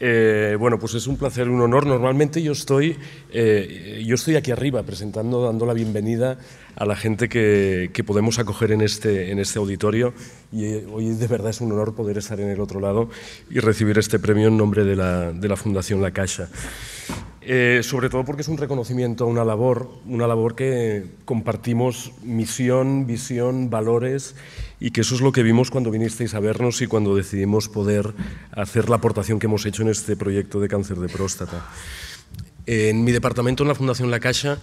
Eh, bueno, pues es un placer, un honor. Normalmente yo estoy, eh, yo estoy aquí arriba presentando, dando la bienvenida a la gente que, podemos acoger en este, en este auditorio y eh, hoy de verdad es un honor poder estar en el otro lado y recibir este premio en nombre de la, de la Fundación La Caixa. Eh, sobre todo porque es un reconocimiento a una labor, una labor que compartimos misión, visión, valores y que eso es lo que vimos cuando vinisteis a vernos y cuando decidimos poder hacer la aportación que hemos hecho en este proyecto de cáncer de próstata. En mi departamento, en la Fundación La Caixa,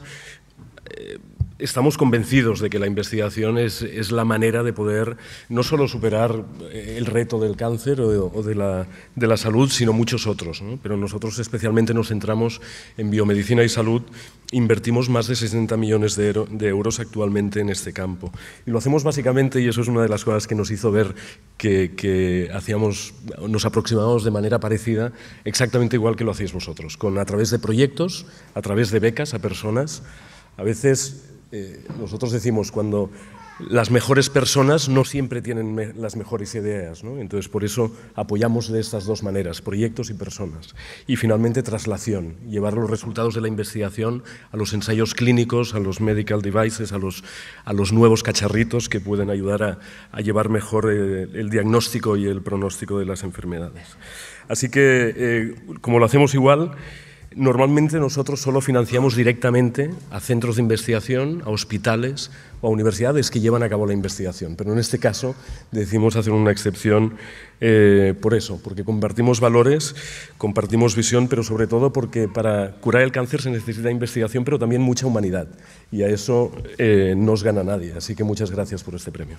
eh, estamos convencidos de que la investigación es, es, la manera de poder no solo superar eh, el reto del cáncer o de, la, de la, salud, sino muchos otros. Pero nosotros especialmente nos centramos en biomedicina y salud. Invertimos más de 60 millones de, euros actualmente en este campo. Y lo hacemos básicamente, y eso es una de las cosas que nos hizo ver que, que hacíamos, nos aproximábamos de manera parecida, exactamente igual que lo hacéis vosotros, con, a través de proyectos, a través de becas a personas. A veces eh, nosotros decimos cuando las mejores personas no siempre tienen las mejores ideas, entonces por eso apoyamos de estas dos maneras, proyectos y personas. Y finalmente traslación, llevar los resultados de la investigación a los ensayos clínicos, a los medical devices, a los, a los nuevos cacharritos que pueden ayudar a, llevar mejor eh, el diagnóstico y el pronóstico de las enfermedades. Así que, eh, como lo hacemos igual, Normalmente nosotros solo financiamos directamente a centros de investigación, a hospitales o a universidades que llevan a cabo la investigación, pero en este caso decimos hacer una excepción eh, por eso, porque compartimos valores, compartimos visión, pero sobre todo porque para curar el cáncer se necesita investigación, pero también mucha humanidad, y a eso eh, no os gana nadie. Así que muchas gracias por este premio.